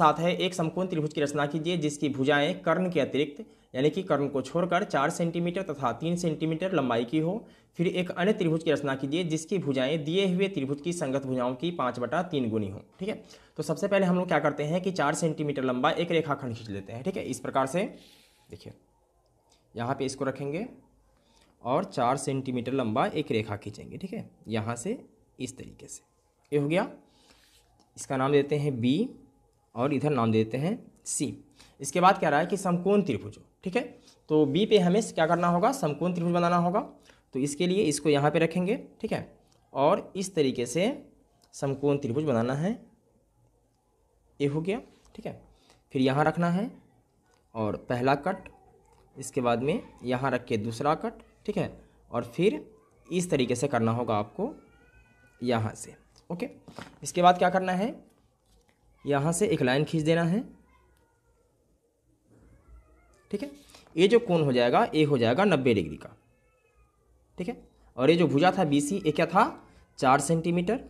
साथ है एक समकोण त्रिभुज की रचना कीजिए जिसकी भुजाएं कर्ण के अतिरिक्त यानी कि कर्ण को छोड़कर चार सेंटीमीटर तथा तीन सेंटीमीटर लंबाई की हो फिर एक अन्य त्रिभुज की रचना कीजिए जिसकी भुजाएं दिए हुए त्रिभुज की संगत भुजाओं की पाँच बटा तीन गुनी हो ठीक है तो सबसे पहले हम लोग क्या करते हैं कि चार सेंटीमीटर लंबा एक रेखाखंड खींच लेते हैं ठीक है इस प्रकार से देखिए यहाँ पर इसको रखेंगे और चार सेंटीमीटर लंबा एक रेखा खींचेंगे ठीक है यहाँ से इस तरीके से ये हो गया इसका नाम देते हैं बी और इधर नाम देते हैं सी इसके बाद क्या रहा है कि समकोण त्रिभुज ठीक है तो बी पे हमें क्या करना होगा समकोण त्रिभुज बनाना होगा तो इसके लिए इसको यहाँ पे रखेंगे ठीक है और इस तरीके से समकोण त्रिभुज बनाना है ये हो गया ठीक है फिर यहाँ रखना है और पहला कट इसके बाद में यहाँ रख के दूसरा कट ठीक है और फिर इस तरीके से करना होगा आपको यहाँ से ओके इसके बाद क्या करना है यहाँ से एक लाइन खींच देना है ठीक है ये जो कोण हो जाएगा ए हो जाएगा नब्बे डिग्री का ठीक है और ये जो भुजा था बी सी ये क्या था चार सेंटीमीटर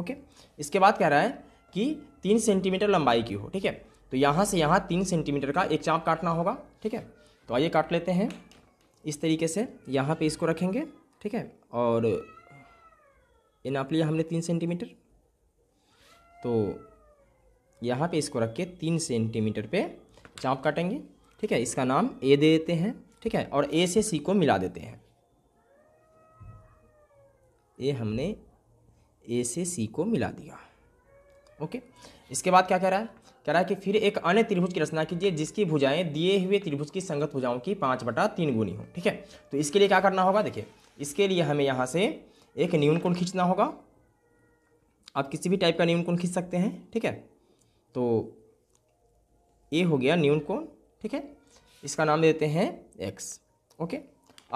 ओके इसके बाद कह रहा है कि तीन सेंटीमीटर लंबाई की हो ठीक है तो यहाँ से यहाँ तीन सेंटीमीटर का एक चाप काटना होगा ठीक है तो आइए काट लेते हैं इस तरीके से यहाँ पे इसको रखेंगे ठीक है और ये नाप लिया हमने तीन सेंटीमीटर तो यहाँ पे इसको रख के तीन सेंटीमीटर पे चाप काटेंगे ठीक है इसका नाम ए दे देते हैं ठीक है और ए से सी को मिला देते हैं ए हमने ए से सी को मिला दिया ओके इसके बाद क्या कह रहा है कह रहा है कि फिर एक अन्य त्रिभुज की रचना कीजिए जिसकी भुजाएं दिए हुए त्रिभुज की संगत भुजाओं की पाँच बटा तीन गुनी हो ठीक है तो इसके लिए क्या करना होगा देखिए इसके लिए हमें यहाँ से एक न्यून कोण खींचना होगा आप किसी भी टाइप का न्यून कोण खींच सकते हैं ठीक है तो ए हो गया न्यून कोण ठीक है इसका नाम देते हैं एक्स ओके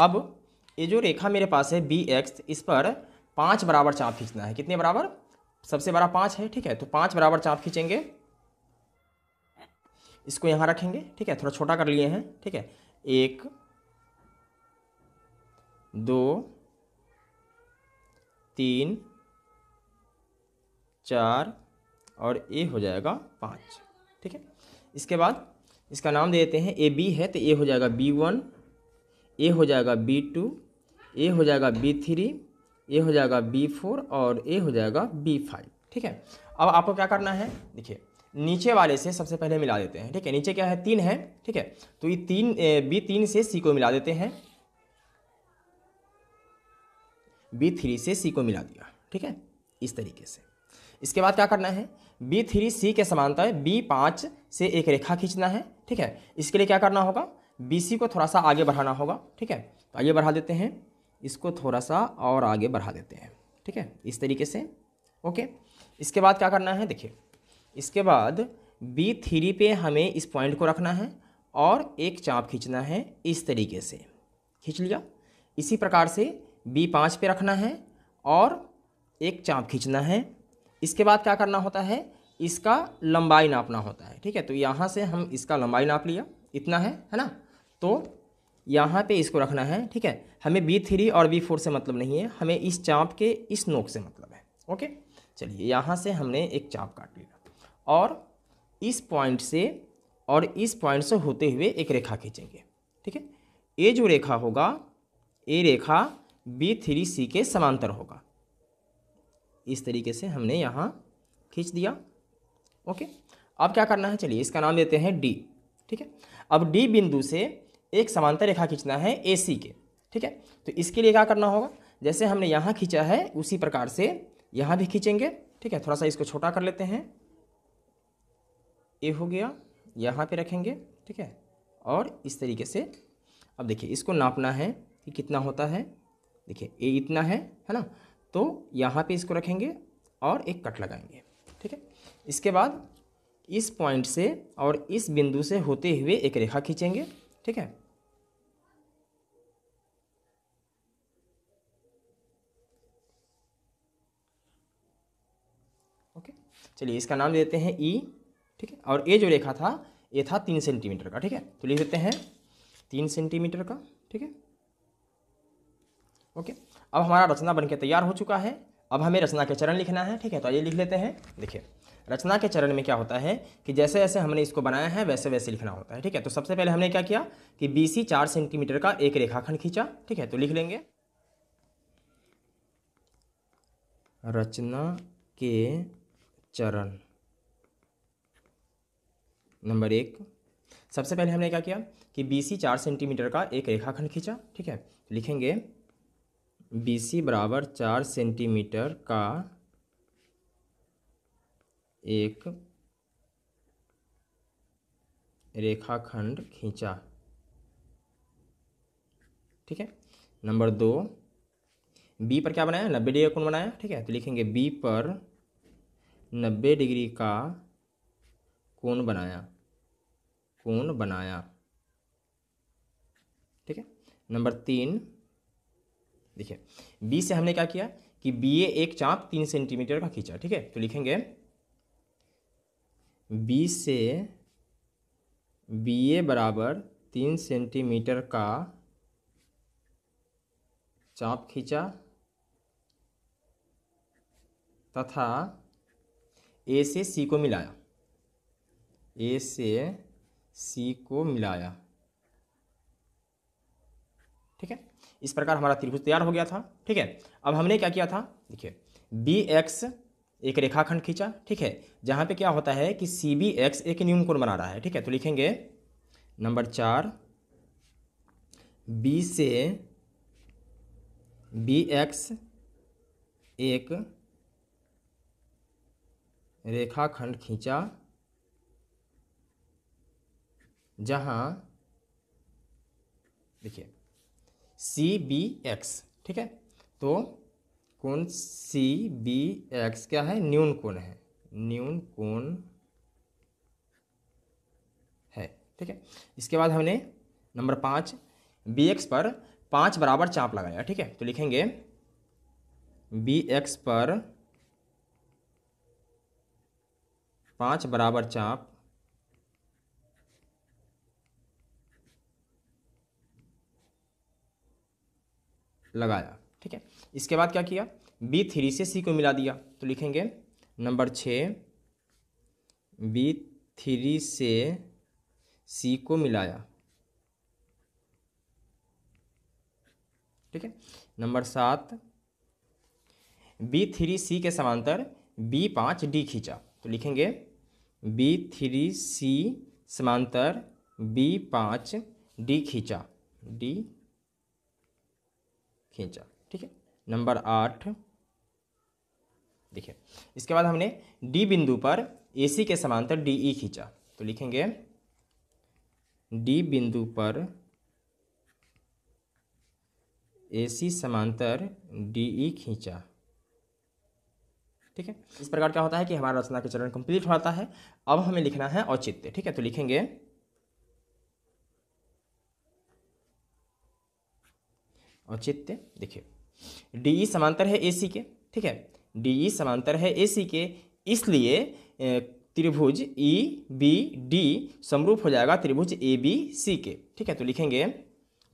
अब ये जो रेखा मेरे पास है बी एक्स इस पर पाँच बराबर चाप खींचना है कितने बराबर सबसे बड़ा पाँच है ठीक है तो पाँच बराबर चाप खींचेंगे इसको यहाँ रखेंगे ठीक है थोड़ा छोटा कर लिए हैं ठीक है एक दो तीन चार और ए हो जाएगा पाँच ठीक है इसके बाद इसका नाम दे देते हैं ए बी है तो ए हो जाएगा बी वन ए हो जाएगा बी टू ए हो जाएगा बी थ्री ए हो जाएगा बी फोर और ए हो जाएगा बी फाइव ठीक है अब आपको क्या करना है देखिए नीचे वाले से सबसे पहले मिला देते हैं ठीक है नीचे क्या है तीन है ठीक है तो ये तीन बी तीन से सी को मिला देते हैं बी थ्री से सी को मिला दिया ठीक है इस तरीके से इसके बाद क्या करना है बी थ्री सी के समानता है बी पाँच से एक रेखा खींचना है ठीक है इसके लिए क्या करना होगा बी सी को थोड़ा सा आगे बढ़ाना होगा ठीक है तो आगे बढ़ा देते हैं इसको थोड़ा सा और आगे बढ़ा देते हैं ठीक है इस तरीके से ओके इसके बाद क्या करना है देखिए इसके बाद बी थ्री पे हमें इस पॉइंट को रखना है और एक चाप खींचना है इस तरीके से खींच लिया इसी प्रकार से बी पाँच पे रखना है और एक चाप खींचना है इसके बाद क्या करना होता है इसका लंबाई नापना होता है ठीक है तो यहाँ से हम इसका लंबाई नाप लिया इतना है है ना तो यहाँ पे इसको रखना है ठीक है हमें बी थ्री और बी फोर से मतलब नहीं है हमें इस चाप के इस नोक से मतलब है ओके चलिए यहाँ से हमने एक चाप काट लिया और इस पॉइंट से और इस पॉइंट से होते हुए एक रेखा खींचेंगे ठीक है ये जो रेखा होगा ये रेखा बी थ्री सी के समांतर होगा इस तरीके से हमने यहाँ खींच दिया ओके अब क्या करना है चलिए इसका नाम देते हैं डी ठीक है अब डी बिंदु से एक समांतर रेखा खींचना है ए सी के ठीक है तो इसके लिए क्या करना होगा जैसे हमने यहाँ खींचा है उसी प्रकार से यहाँ भी खींचेंगे ठीक है थोड़ा सा इसको छोटा कर लेते हैं ये हो गया यहाँ पे रखेंगे ठीक है और इस तरीके से अब देखिए इसको नापना है कि कितना होता है देखिए ए इतना है है ना तो यहाँ पे इसको रखेंगे और एक कट लगाएंगे ठीक है इसके बाद इस पॉइंट से और इस बिंदु से होते हुए एक रेखा खींचेंगे ठीक है ओके चलिए इसका नाम देते हैं ई e, ठीक है और ये जो रेखा था ये था तीन सेंटीमीटर का ठीक है तो लिख देते हैं तीन सेंटीमीटर का ठीक है ओके अब हमारा रचना बनके तैयार हो चुका है अब हमें रचना के चरण लिखना है ठीक है तो आइए लिख लेते हैं देखिए रचना के चरण में क्या होता है कि जैसे जैसे हमने इसको बनाया है वैसे वैसे लिखना होता है ठीक है तो सबसे पहले हमने क्या किया कि बी सी सेंटीमीटर का एक रेखाखंड खींचा ठीक है तो लिख लेंगे रचना के चरण नंबर एक सबसे पहले हमने क्या किया कि बी सी चार सेंटीमीटर का एक रेखाखंड खींचा ठीक है लिखेंगे बी सी बराबर चार सेंटीमीटर का एक रेखाखंड खींचा ठीक है नंबर दो बी पर क्या बनाया नब्बे डिग्री कौन बनाया ठीक है तो लिखेंगे बी पर नब्बे डिग्री का कौन बनाया कौन बनाया ठीक है नंबर तीन देखिए बी से हमने क्या किया कि बी ए एक चाप तीन सेंटीमीटर का खींचा ठीक है तो लिखेंगे बी से बी ए बराबर तीन सेंटीमीटर का चाप खींचा तथा ए से सी को मिलाया ए से सी को मिलाया ठीक है इस प्रकार हमारा त्रिभुज तैयार हो गया था ठीक है अब हमने क्या किया था देखिए बी एक्स एक रेखाखंड खींचा ठीक है जहाँ पे क्या होता है कि सी बी एक्स एक न्यून कोण बना रहा है ठीक है तो लिखेंगे नंबर चार बी से बी एक्स एक रेखाखंड खींचा जहाँ देखिए सी बी एक्स ठीक है तो कोण सी बी एक्स क्या है न्यून कोण है न्यून कोण है ठीक है इसके बाद हमने नंबर पाँच बी एक्स पर पाँच बराबर चाप लगाया ठीक है तो लिखेंगे बी एक्स पर पाँच बराबर चाप लगाया ठीक है इसके बाद क्या किया बी थ्री से सी को मिला दिया तो लिखेंगे नंबर छ बी थ्री से सी को मिलाया ठीक है नंबर सात बी थ्री सी के समांतर बी पाँच डी खींचा तो लिखेंगे बी थ्री सी समांतर बी पाँच डी खींचा डी खींचा ठीक है नंबर आठ देखिए इसके बाद हमने डी बिंदु पर ए सी के समांतर डी ई खींचा तो लिखेंगे डी बिंदु पर ए सी समांतर डी ई खींचा ठीक है इस प्रकार क्या होता है कि हमारा रचना के चरण कंप्लीट होता है अब हमें लिखना है औचित्य ठीक है तो लिखेंगे औचित्य देखिए डी ई e समांतर है ए सी के ठीक है डी ई e समांतर है ए सी के इसलिए त्रिभुज ई बी डी समरूप हो जाएगा त्रिभुज ए बी सी के ठीक है तो लिखेंगे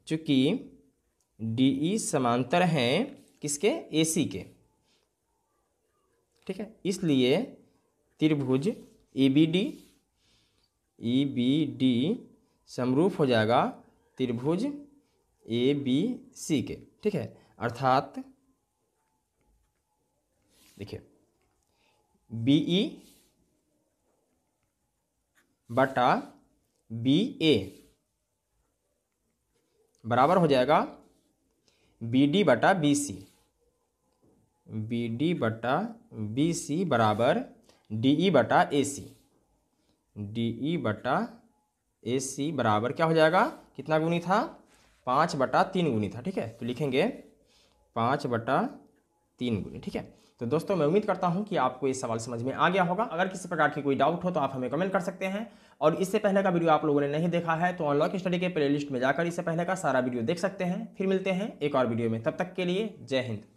चूंकि डी ई e समांतर है किसके ए सी के ठीक है इसलिए त्रिभुज A B D E B D समरूप हो जाएगा त्रिभुज ए बी सी के ठीक है अर्थात देखिए बी ई e बटा बी ए बराबर हो जाएगा बी डी बटा बी सी बी डी बटा बी सी बराबर डी ई e बटा ए सी डी ई बटा ए सी बराबर क्या हो जाएगा कितना गुनी था पाँच बटा तीन गुनी था ठीक है तो लिखेंगे पाँच बटा तीन गुनी ठीक है तो दोस्तों मैं उम्मीद करता हूँ कि आपको ये सवाल समझ में आ गया होगा अगर किसी प्रकार की कोई डाउट हो तो आप हमें कमेंट कर सकते हैं और इससे पहले का वीडियो आप लोगों ने नहीं देखा है तो अनलॉक स्टडी के प्ले में जाकर इससे पहले का सारा वीडियो देख सकते हैं फिर मिलते हैं एक और वीडियो में तब तक के लिए जय हिंद